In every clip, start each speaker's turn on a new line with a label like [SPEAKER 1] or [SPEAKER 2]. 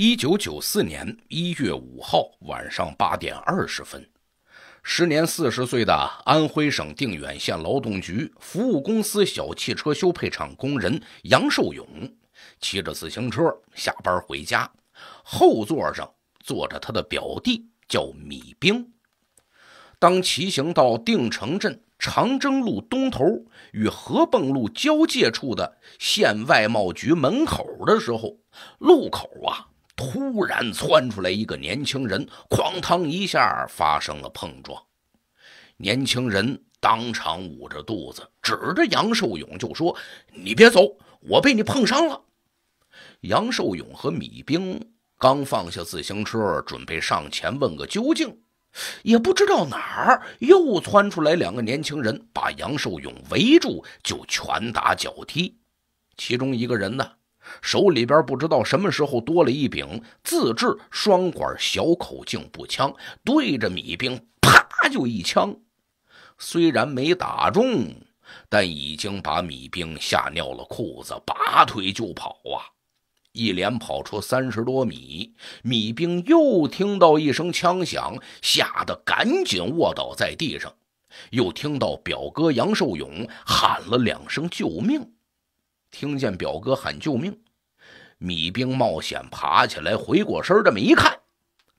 [SPEAKER 1] 一九九四年一月五号晚上八点二十分，时年四十岁的安徽省定远县劳动局服务公司小汽车修配厂工人杨寿勇，骑着自行车下班回家，后座上坐着他的表弟，叫米兵。当骑行到定城镇长征路东头与河蚌路交界处的县外贸局门口的时候，路口啊。突然窜出来一个年轻人，哐当一下发生了碰撞。年轻人当场捂着肚子，指着杨寿永就说：“你别走，我被你碰伤了。”杨寿永和米兵刚放下自行车，准备上前问个究竟，也不知道哪儿又窜出来两个年轻人，把杨寿永围住就拳打脚踢。其中一个人呢？手里边不知道什么时候多了一柄自制双管小口径步枪，对着米兵啪就一枪，虽然没打中，但已经把米兵吓尿了裤子，拔腿就跑啊！一连跑出三十多米，米兵又听到一声枪响，吓得赶紧卧倒在地上，又听到表哥杨寿勇喊了两声救命。听见表哥喊救命，米兵冒险爬起来，回过身，这么一看，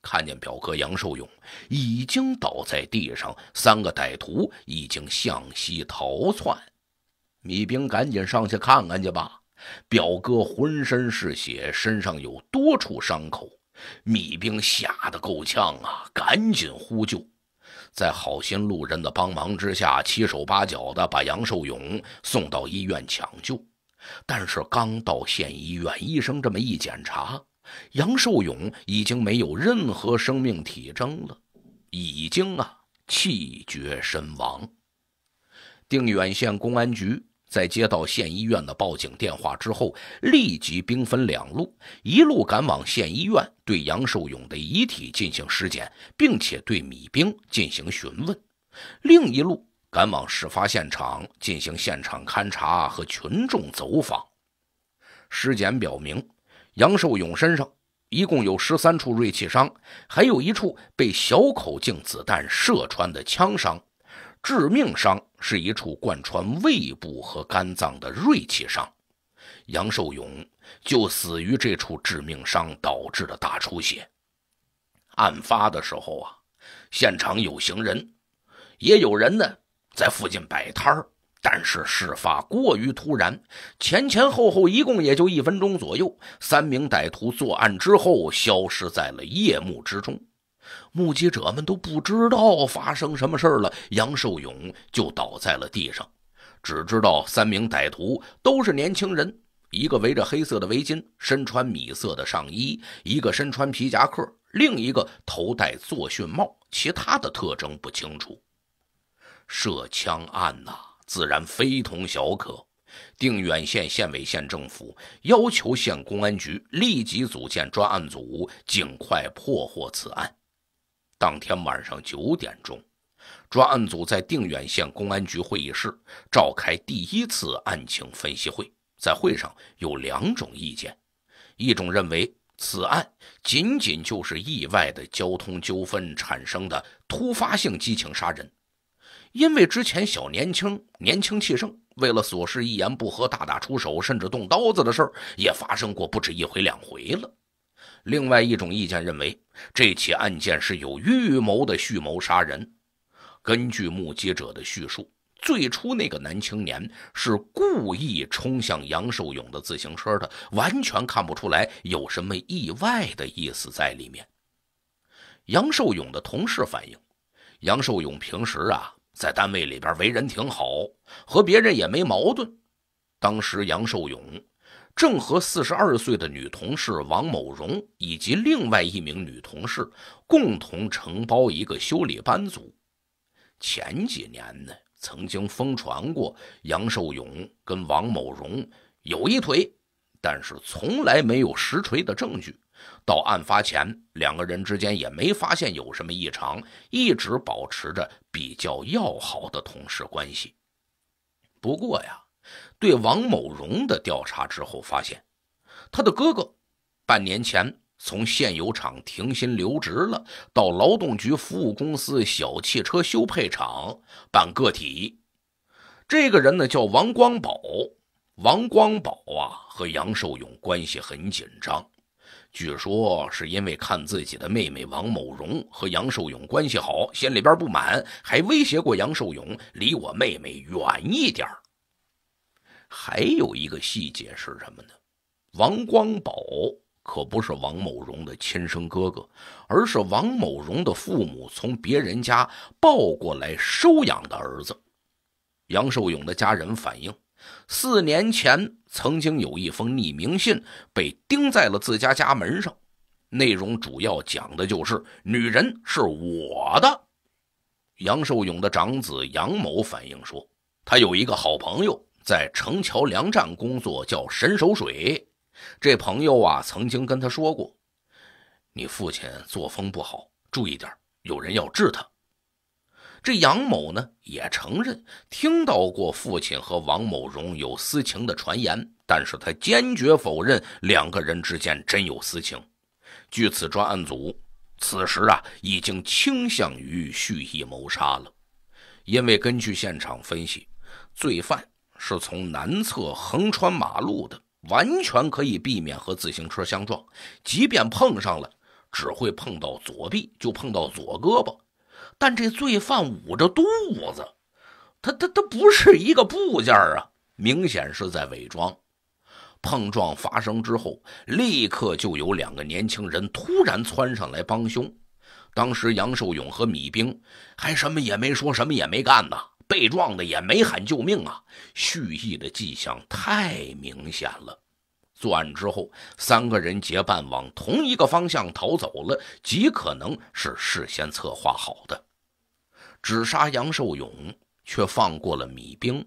[SPEAKER 1] 看见表哥杨寿永已经倒在地上，三个歹徒已经向西逃窜。米兵赶紧上去看看去吧。表哥浑身是血，身上有多处伤口，米兵吓得够呛啊，赶紧呼救。在好心路人的帮忙之下，七手八脚的把杨寿永送到医院抢救。但是刚到县医院，医生这么一检查，杨寿永已经没有任何生命体征了，已经啊气绝身亡。定远县公安局在接到县医院的报警电话之后，立即兵分两路，一路赶往县医院对杨寿永的遗体进行尸检，并且对米兵进行询问，另一路。赶往事发现场进行现场勘查和群众走访。尸检表明，杨寿永身上一共有十三处锐器伤，还有一处被小口径子弹射穿的枪伤。致命伤是一处贯穿胃部和肝脏的锐器伤，杨寿永就死于这处致命伤导致的大出血。案发的时候啊，现场有行人，也有人呢。在附近摆摊儿，但是事发过于突然，前前后后一共也就一分钟左右。三名歹徒作案之后，消失在了夜幕之中。目击者们都不知道发生什么事了，杨寿勇就倒在了地上，只知道三名歹徒都是年轻人，一个围着黑色的围巾，身穿米色的上衣；一个身穿皮夹克，另一个头戴作训帽，其他的特征不清楚。涉枪案呐，自然非同小可。定远县县委、县政府要求县公安局立即组建专案组，尽快破获此案。当天晚上九点钟，专案组在定远县公安局会议室召开第一次案情分析会。在会上有两种意见：一种认为此案仅仅就是意外的交通纠纷产生的突发性激情杀人。因为之前小年轻年轻气盛，为了琐事一言不合大打出手，甚至动刀子的事儿也发生过不止一回两回了。另外一种意见认为，这起案件是有预谋的蓄谋杀人。根据目击者的叙述，最初那个男青年是故意冲向杨寿勇的自行车的，完全看不出来有什么意外的意思在里面。杨寿勇的同事反映，杨寿勇平时啊。在单位里边为人挺好，和别人也没矛盾。当时杨寿永正和四十二岁的女同事王某荣以及另外一名女同事共同承包一个修理班组。前几年呢，曾经疯传过杨寿永跟王某荣有一腿，但是从来没有实锤的证据。到案发前，两个人之间也没发现有什么异常，一直保持着比较要好的同事关系。不过呀，对王某荣的调查之后发现，他的哥哥半年前从现油厂停薪留职了，到劳动局服务公司小汽车修配厂办个体。这个人呢叫王光宝，王光宝啊和杨寿永关系很紧张。据说是因为看自己的妹妹王某荣和杨寿勇关系好，心里边不满，还威胁过杨寿勇离我妹妹远一点。还有一个细节是什么呢？王光宝可不是王某荣的亲生哥哥，而是王某荣的父母从别人家抱过来收养的儿子。杨寿勇的家人反映，四年前。曾经有一封匿名信被钉在了自家家门上，内容主要讲的就是“女人是我的”。杨寿勇的长子杨某反映说，他有一个好朋友在城桥粮站工作，叫沈守水。这朋友啊，曾经跟他说过：“你父亲作风不好，注意点，有人要治他。”这杨某呢也承认听到过父亲和王某荣有私情的传言，但是他坚决否认两个人之间真有私情。据此，专案组此时啊已经倾向于蓄意谋杀了，因为根据现场分析，罪犯是从南侧横穿马路的，完全可以避免和自行车相撞，即便碰上了，只会碰到左臂，就碰到左胳膊。但这罪犯捂着肚子，他他他不是一个部件啊，明显是在伪装。碰撞发生之后，立刻就有两个年轻人突然窜上来帮凶。当时杨寿勇和米兵还什么也没说，什么也没干呢，被撞的也没喊救命啊，蓄意的迹象太明显了。作案之后，三个人结伴往同一个方向逃走了，极可能是事先策划好的。只杀杨寿永，却放过了米兵，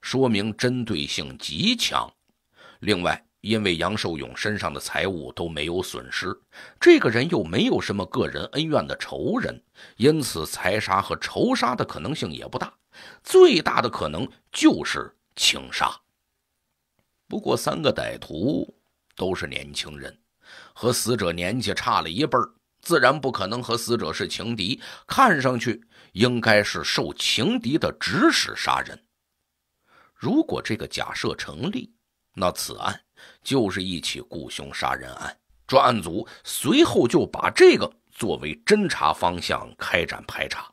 [SPEAKER 1] 说明针对性极强。另外，因为杨寿永身上的财物都没有损失，这个人又没有什么个人恩怨的仇人，因此财杀和仇杀的可能性也不大。最大的可能就是情杀。不过，三个歹徒都是年轻人，和死者年纪差了一辈儿。自然不可能和死者是情敌，看上去应该是受情敌的指使杀人。如果这个假设成立，那此案就是一起雇凶杀人案。专案组随后就把这个作为侦查方向开展排查。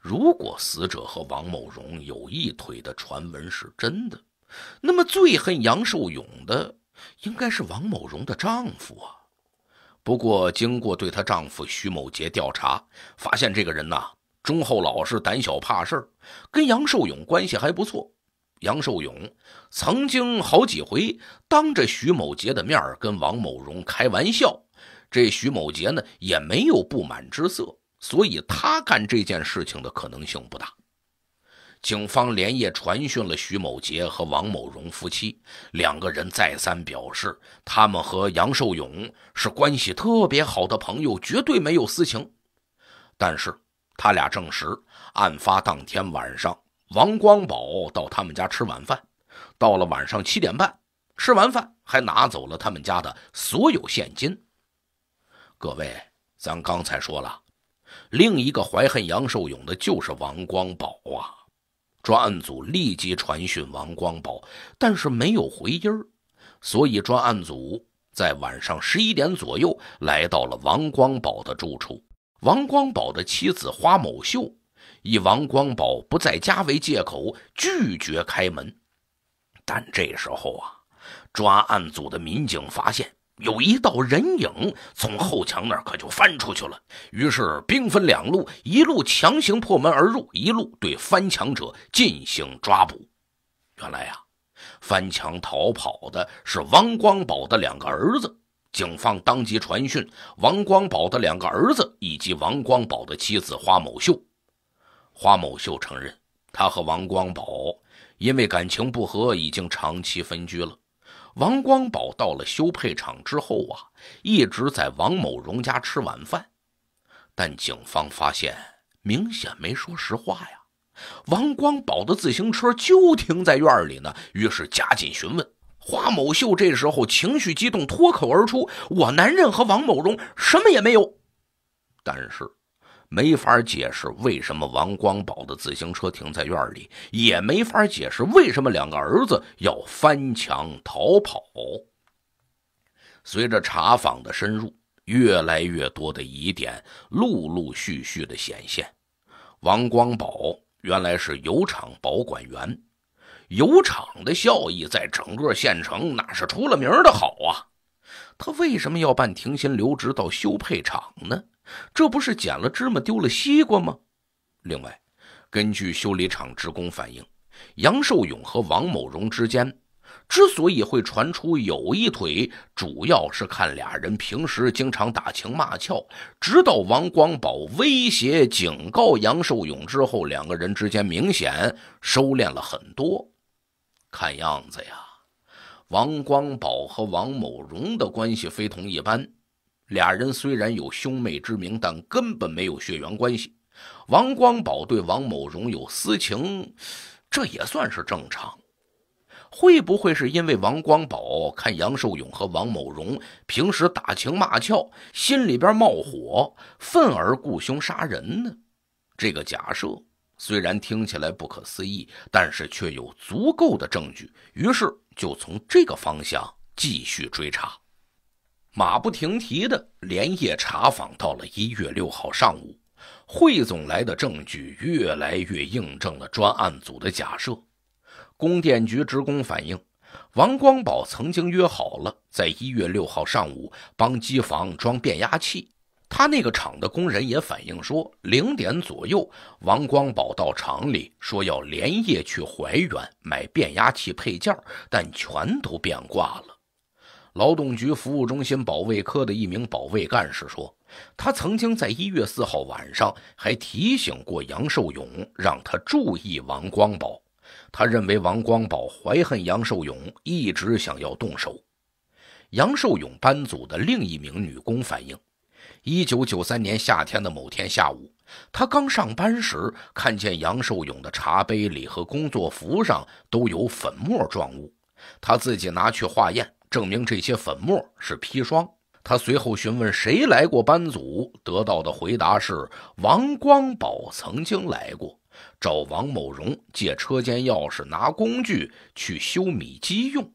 [SPEAKER 1] 如果死者和王某荣有一腿的传闻是真的，那么最恨杨寿勇的应该是王某荣的丈夫啊。不过，经过对她丈夫徐某杰调查，发现这个人呐忠厚老实、胆小怕事跟杨寿永关系还不错。杨寿永曾经好几回当着徐某杰的面跟王某荣开玩笑，这徐某杰呢也没有不满之色，所以他干这件事情的可能性不大。警方连夜传讯了徐某杰和王某荣夫妻，两个人再三表示，他们和杨寿勇是关系特别好的朋友，绝对没有私情。但是他俩证实，案发当天晚上，王光宝到他们家吃晚饭，到了晚上七点半，吃完饭还拿走了他们家的所有现金。各位，咱刚才说了，另一个怀恨杨寿勇的就是王光宝啊。专案组立即传讯王光宝，但是没有回音所以专案组在晚上十一点左右来到了王光宝的住处。王光宝的妻子花某秀以王光宝不在家为借口拒绝开门，但这时候啊，专案组的民警发现。有一道人影从后墙那儿可就翻出去了。于是兵分两路，一路强行破门而入，一路对翻墙者进行抓捕。原来呀，翻墙逃跑的是王光宝的两个儿子。警方当即传讯王光宝的两个儿子以及王光宝的妻子花某秀。花某秀承认，他和王光宝因为感情不和，已经长期分居了。王光宝到了修配厂之后啊，一直在王某荣家吃晚饭，但警方发现明显没说实话呀。王光宝的自行车就停在院里呢，于是加紧询问。花某秀这时候情绪激动，脱口而出：“我男人和王某荣什么也没有。”但是。没法解释为什么王光宝的自行车停在院里，也没法解释为什么两个儿子要翻墙逃跑。随着查访的深入，越来越多的疑点陆陆续续的显现。王光宝原来是油厂保管员，油厂的效益在整个县城哪是出了名的好啊？他为什么要办停薪留职到修配厂呢？这不是捡了芝麻丢了西瓜吗？另外，根据修理厂职工反映，杨寿勇和王某荣之间之所以会传出有一腿，主要是看俩人平时经常打情骂俏。直到王光宝威胁警告杨寿勇之后，两个人之间明显收敛了很多。看样子呀，王光宝和王某荣的关系非同一般。俩人虽然有兄妹之名，但根本没有血缘关系。王光宝对王某荣有私情，这也算是正常。会不会是因为王光宝看杨寿勇和王某荣平时打情骂俏，心里边冒火，愤而雇凶杀人呢？这个假设虽然听起来不可思议，但是却有足够的证据。于是就从这个方向继续追查。马不停蹄的连夜查访，到了一月六号上午，汇总来的证据越来越印证了专案组的假设。供电局职工反映，王光宝曾经约好了在一月六号上午帮机房装变压器。他那个厂的工人也反映说，零点左右王光宝到厂里说要连夜去怀远买变压器配件，但全都变卦了。劳动局服务中心保卫科的一名保卫干事说：“他曾经在一月四号晚上还提醒过杨寿勇，让他注意王光宝。他认为王光宝怀恨杨寿勇，一直想要动手。”杨寿勇班组的另一名女工反映：“一九九三年夏天的某天下午，她刚上班时看见杨寿勇的茶杯里和工作服上都有粉末状物，她自己拿去化验。”证明这些粉末是砒霜。他随后询问谁来过班组，得到的回答是王光宝曾经来过，找王某荣借车间钥匙拿工具去修米机用。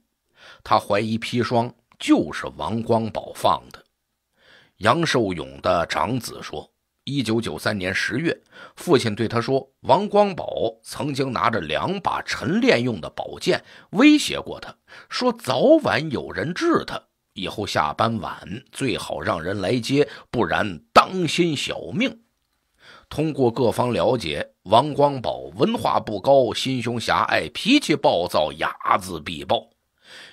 [SPEAKER 1] 他怀疑砒霜就是王光宝放的。杨寿勇的长子说。一九九三年十月，父亲对他说：“王光宝曾经拿着两把晨练用的宝剑威胁过他，说早晚有人治他。以后下班晚，最好让人来接，不然当心小命。”通过各方了解，王光宝文化不高，心胸狭隘，脾气暴躁，睚眦必报。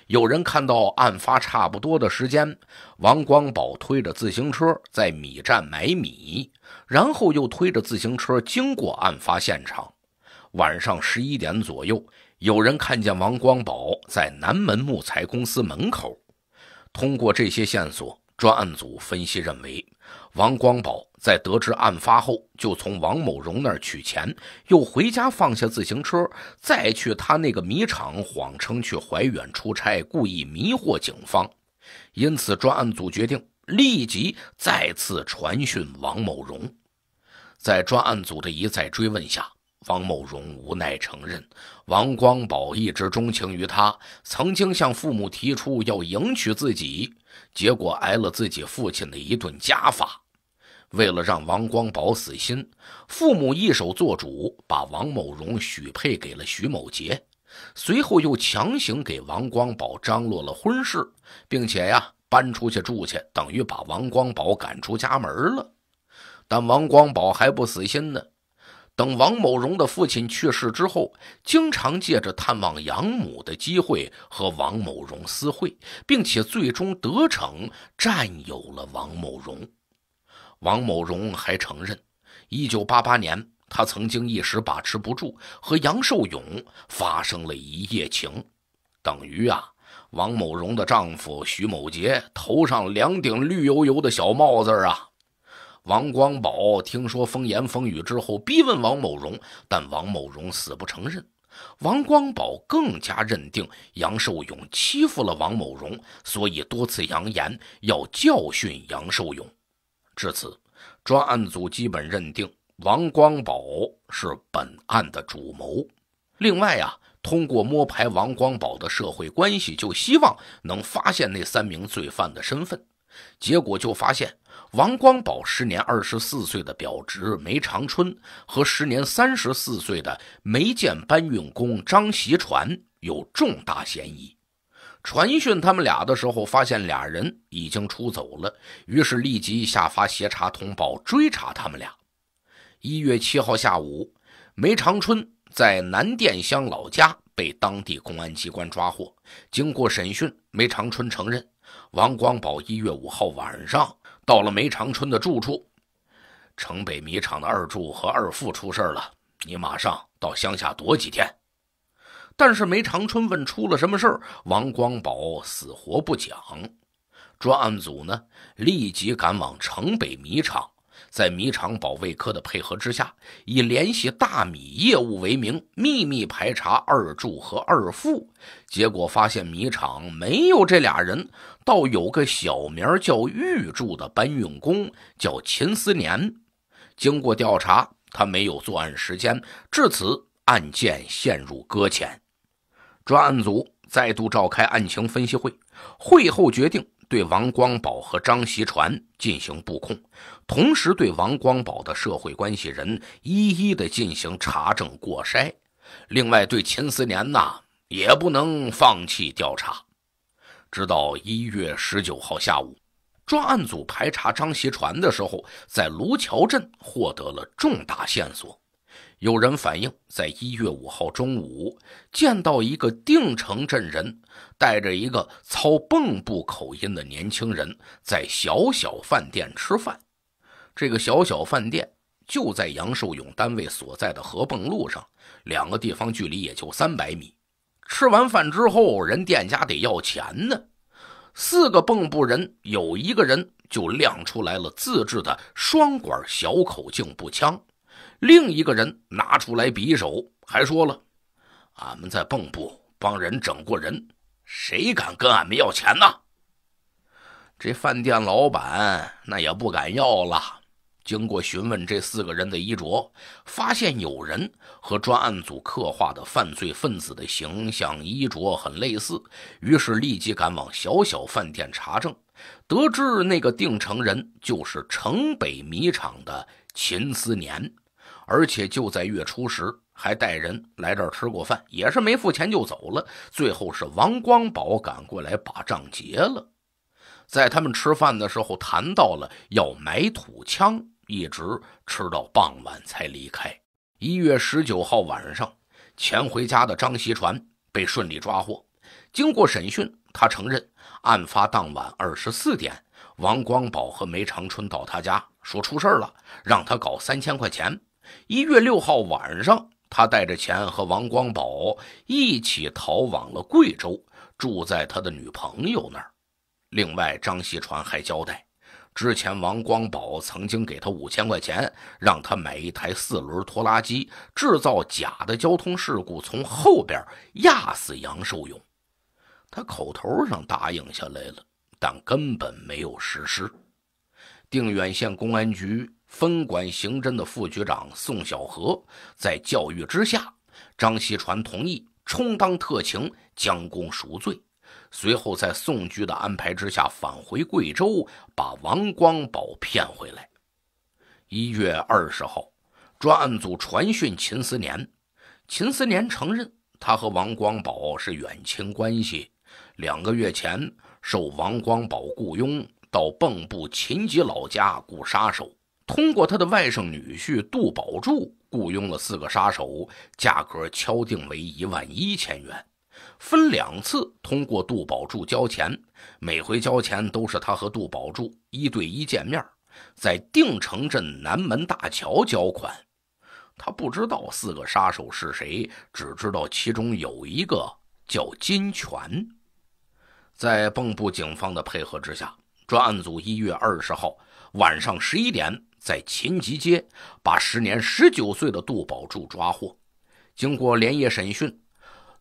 [SPEAKER 1] 有人看到案发差不多的时间，王光宝推着自行车在米站买米。然后又推着自行车经过案发现场，晚上十一点左右，有人看见王光宝在南门木材公司门口。通过这些线索，专案组分析认为，王光宝在得知案发后，就从王某荣那儿取钱，又回家放下自行车，再去他那个米厂，谎称去怀远出差，故意迷惑警方。因此，专案组决定。立即再次传讯王某荣，在专案组的一再追问下，王某荣无奈承认，王光宝一直钟情于他，曾经向父母提出要迎娶自己，结果挨了自己父亲的一顿家法。为了让王光宝死心，父母一手做主，把王某荣许配给了徐某杰，随后又强行给王光宝张罗了婚事，并且呀。搬出去住去，等于把王光宝赶出家门了。但王光宝还不死心呢。等王某荣的父亲去世之后，经常借着探望养母的机会和王某荣私会，并且最终得逞，占有了王某荣。王某荣还承认，一九八八年他曾经一时把持不住，和杨寿永发生了一夜情，等于啊。王某荣的丈夫徐某杰头上两顶绿油油的小帽子啊！王光宝听说风言风语之后，逼问王某荣，但王某荣死不承认。王光宝更加认定杨寿勇欺负了王某荣，所以多次扬言要教训杨寿勇。至此，专案组基本认定王光宝是本案的主谋。另外呀。通过摸排王光宝的社会关系，就希望能发现那三名罪犯的身份。结果就发现，王光宝时年二十四岁的表侄梅长春和时年三十四岁的煤建搬运工张习传有重大嫌疑。传讯他们俩的时候，发现俩人已经出走了，于是立即下发协查通报追查他们俩。一月七号下午，梅长春。在南甸乡老家被当地公安机关抓获。经过审讯，梅长春承认，王光宝一月五号晚上到了梅长春的住处。城北米厂的二柱和二富出事了，你马上到乡下躲几天。但是梅长春问出了什么事王光宝死活不讲。专案组呢，立即赶往城北米厂。在米厂保卫科的配合之下，以联系大米业务为名，秘密排查二柱和二富，结果发现米厂没有这俩人，倒有个小名叫玉柱的搬运工，叫秦思年。经过调查，他没有作案时间。至此，案件陷入搁浅。专案组再度召开案情分析会，会后决定对王光宝和张习传进行布控。同时，对王光宝的社会关系人一一的进行查证过筛，另外，对秦思年呐也不能放弃调查。直到一月十九号下午，专案组排查张锡传的时候，在卢桥镇获得了重大线索。有人反映，在一月五号中午见到一个定城镇人带着一个操蚌埠口音的年轻人在小小饭店吃饭。这个小小饭店就在杨寿永单位所在的河蚌路上，两个地方距离也就三百米。吃完饭之后，人店家得要钱呢。四个蚌埠人有一个人就亮出来了自制的双管小口径步枪，另一个人拿出来匕首，还说了：“俺们在蚌埠帮人整过人，谁敢跟俺们要钱呢？”这饭店老板那也不敢要了。经过询问这四个人的衣着，发现有人和专案组刻画的犯罪分子的形象衣着很类似，于是立即赶往小小饭店查证。得知那个定城人就是城北米厂的秦思年，而且就在月初时还带人来这儿吃过饭，也是没付钱就走了。最后是王光宝赶过来把账结了。在他们吃饭的时候，谈到了要买土枪。一直吃到傍晚才离开。一月十九号晚上潜回家的张锡传被顺利抓获。经过审讯，他承认案发当晚二十四点，王光宝和梅长春到他家说出事了，让他搞三千块钱。一月六号晚上，他带着钱和王光宝一起逃往了贵州，住在他的女朋友那儿。另外，张锡传还交代。之前，王光宝曾经给他五千块钱，让他买一台四轮拖拉机，制造假的交通事故，从后边压死杨寿永。他口头上答应下来了，但根本没有实施。定远县公安局分管刑侦的副局长宋小河在教育之下，张锡传同意充当特情，将功赎罪。随后，在宋居的安排之下，返回贵州，把王光宝骗回来。一月二十号，专案组传讯秦思年，秦思年承认他和王光宝是远亲关系。两个月前，受王光宝雇佣到蚌埠秦集老家雇杀手，通过他的外甥女婿杜宝柱雇佣了四个杀手，价格敲定为一万一千元。分两次通过杜宝柱交钱，每回交钱都是他和杜宝柱一对一见面，在定城镇南门大桥交款。他不知道四个杀手是谁，只知道其中有一个叫金泉。在蚌埠警方的配合之下，专案组一月二十号晚上十一点在秦集街把时年十九岁的杜宝柱抓获。经过连夜审讯。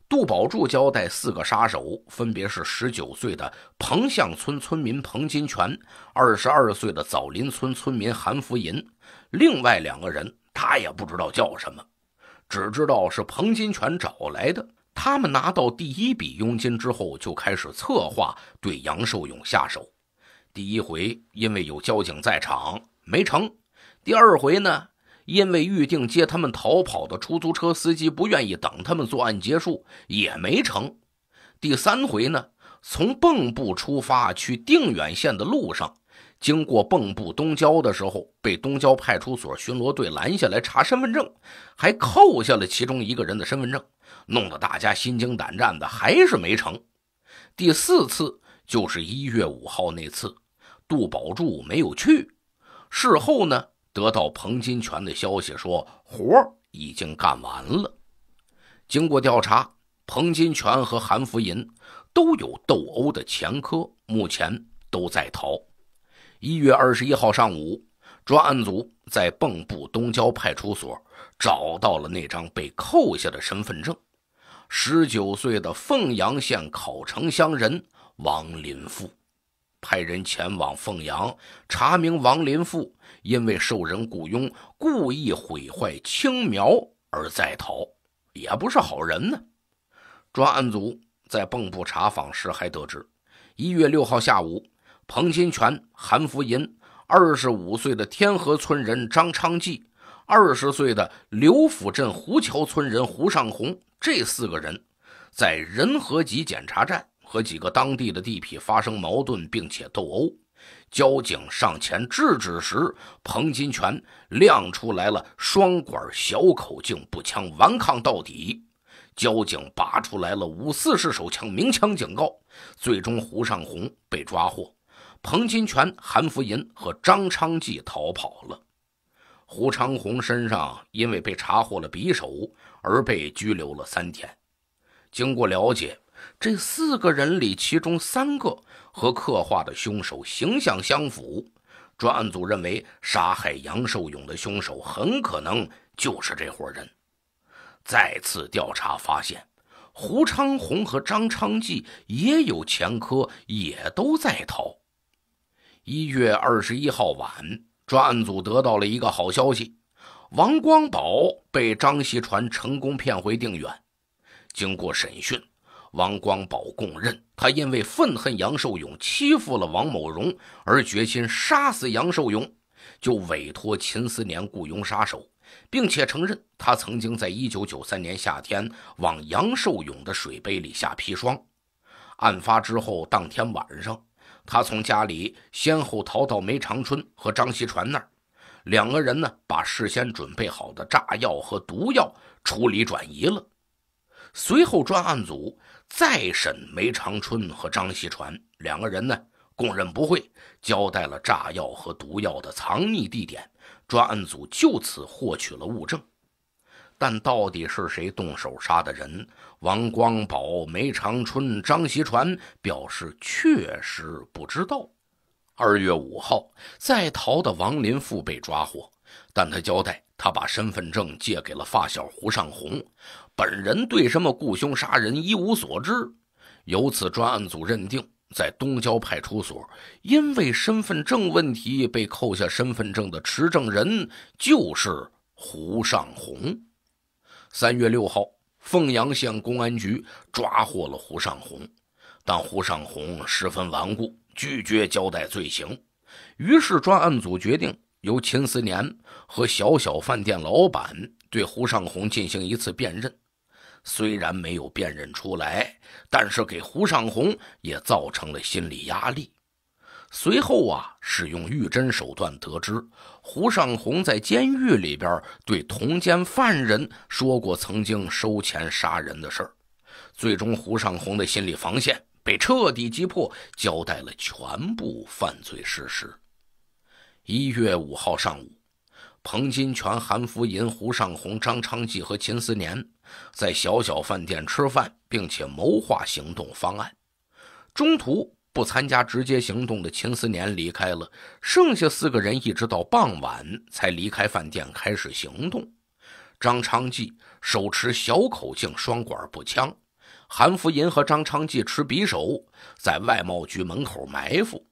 [SPEAKER 1] 杜宝柱交代四个杀手，分别是十九岁的彭巷村村民彭金泉、二十二岁的枣林村村民韩福银，另外两个人他也不知道叫什么，只知道是彭金泉找来的。他们拿到第一笔佣金之后，就开始策划对杨寿勇下手。第一回因为有交警在场没成，第二回呢？因为预定接他们逃跑的出租车司机不愿意等他们作案结束，也没成。第三回呢，从蚌埠出发去定远县的路上，经过蚌埠东郊的时候，被东郊派出所巡逻队拦下来查身份证，还扣下了其中一个人的身份证，弄得大家心惊胆战的，还是没成。第四次就是一月五号那次，杜宝柱没有去。事后呢？得到彭金泉的消息说，活已经干完了。经过调查，彭金泉和韩福银都有斗殴的前科，目前都在逃。一月二十一号上午，专案组在蚌埠东郊派出所找到了那张被扣下的身份证，十九岁的凤阳县考城乡人王林富。派人前往凤阳查明，王林富因为受人雇佣，故意毁坏青苗而在逃，也不是好人呢。专案组在蚌埠查访时还得知，一月六号下午，彭金泉、韩福银、二十五岁的天河村人张昌济，二十岁的刘府镇胡桥村人胡尚红这四个人，在仁和集检查站。和几个当地的地痞发生矛盾，并且斗殴。交警上前制止时，彭金泉亮出来了双管小口径步枪，顽抗到底。交警拔出来了五四式手枪，鸣枪警告。最终，胡尚红被抓获，彭金泉、韩福银和张昌济逃跑了。胡昌红身上因为被查获了匕首而被拘留了三天。经过了解。这四个人里，其中三个和刻画的凶手形象相符。专案组认为，杀害杨寿永的凶手很可能就是这伙人。再次调查发现，胡昌洪和张昌济也有前科，也都在逃。一月二十一号晚，专案组得到了一个好消息：王光宝被张锡传成功骗回定远。经过审讯。王光宝供认，他因为愤恨杨寿永欺负了王某荣，而决心杀死杨寿永，就委托秦思年雇佣杀手，并且承认他曾经在一九九三年夏天往杨寿永的水杯里下砒霜。案发之后，当天晚上，他从家里先后逃到梅长春和张锡传那儿，两个人呢把事先准备好的炸药和毒药处理转移了。随后专案组。再审梅长春和张锡传两个人呢，供认不讳，交代了炸药和毒药的藏匿地点，专案组就此获取了物证。但到底是谁动手杀的人？王光宝、梅长春、张锡传表示确实不知道。二月五号，在逃的王林富被抓获。但他交代，他把身份证借给了发小胡尚红，本人对什么雇凶杀人一无所知。由此，专案组认定，在东郊派出所，因为身份证问题被扣下身份证的持证人就是胡尚红。三月六号，凤阳县公安局抓获了胡尚红，但胡尚红十分顽固，拒绝交代罪行。于是，专案组决定由秦思年。和小小饭店老板对胡尚红进行一次辨认，虽然没有辨认出来，但是给胡尚红也造成了心理压力。随后啊，使用玉侦手段得知，胡尚红在监狱里边对同监犯人说过曾经收钱杀人的事儿。最终，胡尚红的心理防线被彻底击破，交代了全部犯罪事实。一月五号上午。彭金泉、韩福银、胡尚红、张昌济和秦思年在小小饭店吃饭，并且谋划行动方案。中途不参加直接行动的秦思年离开了，剩下四个人一直到傍晚才离开饭店开始行动。张昌济手持小口径双管步枪，韩福银和张昌济持匕首，在外贸局门口埋伏。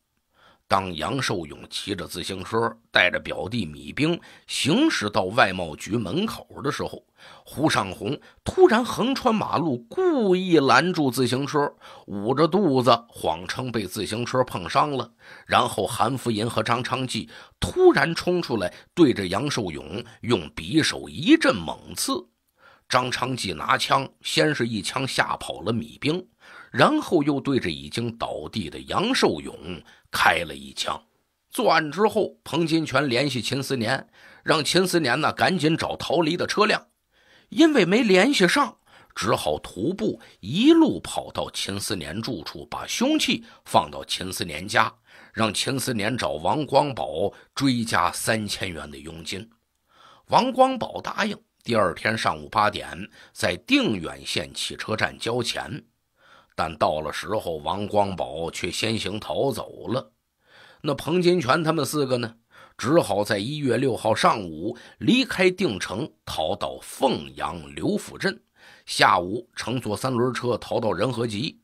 [SPEAKER 1] 当杨寿永骑着自行车带着表弟米兵行驶到外贸局门口的时候，胡尚红突然横穿马路，故意拦住自行车，捂着肚子，谎称被自行车碰伤了。然后韩福银和张昌济突然冲出来，对着杨寿永用匕首一阵猛刺。张昌济拿枪，先是一枪吓跑了米兵。然后又对着已经倒地的杨寿永开了一枪。作案之后，彭金泉联系秦思年，让秦思年呢赶紧找逃离的车辆，因为没联系上，只好徒步一路跑到秦思年住处，把凶器放到秦思年家，让秦思年找王光宝追加三千元的佣金。王光宝答应，第二天上午八点在定远县汽车站交钱。但到了时候，王光宝却先行逃走了。那彭金泉他们四个呢？只好在一月六号上午离开定城，逃到凤阳刘府镇，下午乘坐三轮车逃到仁和集。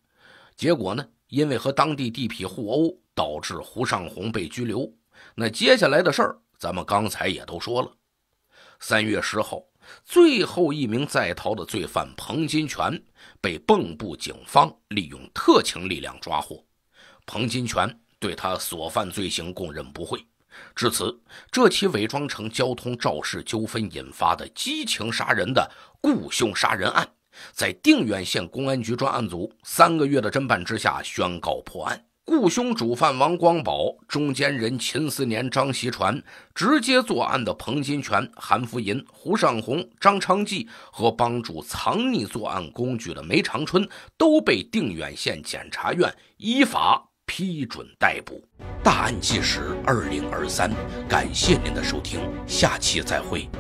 [SPEAKER 1] 结果呢，因为和当地地痞互殴，导致胡尚红被拘留。那接下来的事儿，咱们刚才也都说了。三月十号。最后一名在逃的罪犯彭金泉被蚌埠警方利用特情力量抓获，彭金泉对他所犯罪行供认不讳。至此，这起伪装成交通肇事纠纷引发的激情杀人的雇凶杀人案，在定远县公安局专案组三个月的侦办之下，宣告破案。雇凶主犯王光宝、中间人秦思年、张习传，直接作案的彭金泉、韩福银、胡尚红、张昌济和帮助藏匿作案工具的梅长春，都被定远县检察院依法批准逮捕。大案纪实二零二三，感谢您的收听，下期再会。